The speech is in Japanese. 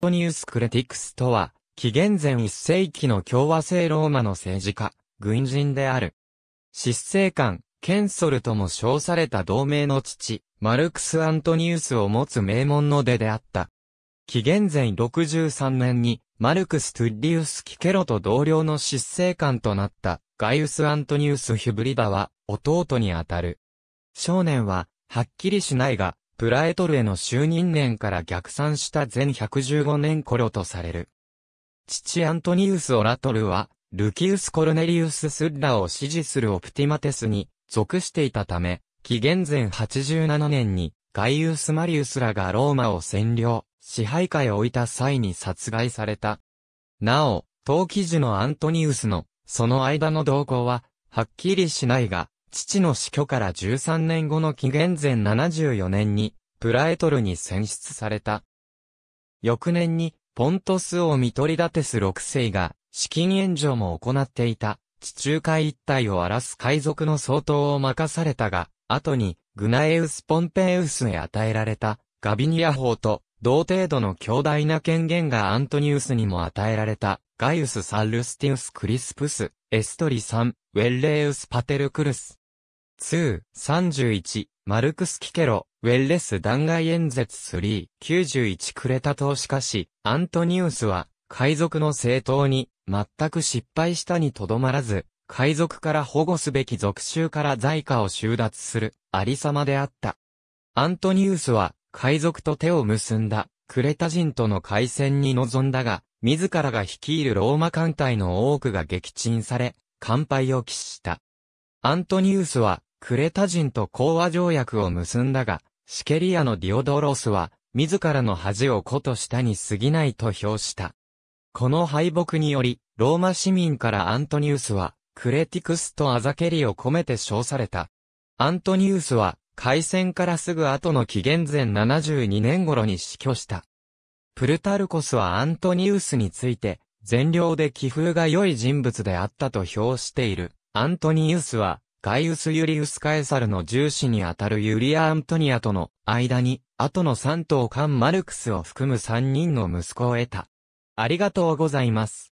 トニウス・クレティクスとは、紀元前1世紀の共和制ローマの政治家、軍人である。執政官、ケンソルとも称された同盟の父、マルクス・アントニウスを持つ名門の出であった。紀元前63年に、マルクス・トゥッリウス・キケロと同僚の執政官となった、ガイウス・アントニウス・ヒュブリダは、弟にあたる。少年は、はっきりしないが、プラエトルへの就任年から逆算した全115年頃とされる。父アントニウス・オラトルは、ルキウス・コルネリウス・スッラを支持するオプティマテスに属していたため、紀元前87年にガイウス・マリウスらがローマを占領、支配下へ置いた際に殺害された。なお、当記事のアントニウスの、その間の動向は、はっきりしないが、父の死去から13年後の紀元前74年に、プラエトルに選出された。翌年に、ポントス王ミトリダテス6世が、資金援助も行っていた、地中海一帯を荒らす海賊の総統を任されたが、後に、グナエウス・ポンペウスへ与えられた、ガビニア法と、同程度の強大な権限がアントニウスにも与えられた、ガイウス・サルスティウス・クリスプス、エストリサン、ウェッレウス・パテルクルス、2、31、マルクス・キケロ、ウェルレス弾劾演説3、91クレタ投資家し、アントニウスは、海賊の政党に、全く失敗したにとどまらず、海賊から保護すべき属州から在下を収奪する、ありさまであった。アントニウスは、海賊と手を結んだ、クレタ人との海戦に臨んだが、自らが率いるローマ艦隊の多くが撃沈され、乾杯を喫した。アントニウスは、クレタ人と講和条約を結んだが、シケリアのディオドロスは、自らの恥をことしたに過ぎないと評した。この敗北により、ローマ市民からアントニウスは、クレティクスとアザケリを込めて称された。アントニウスは、開戦からすぐ後の紀元前72年頃に死去した。プルタルコスはアントニウスについて、善良で気風が良い人物であったと評している。アントニウスは、ガイウス・ユリウス・カエサルの重視にあたるユリア・アントニアとの間に、後の3頭間マルクスを含む3人の息子を得た。ありがとうございます。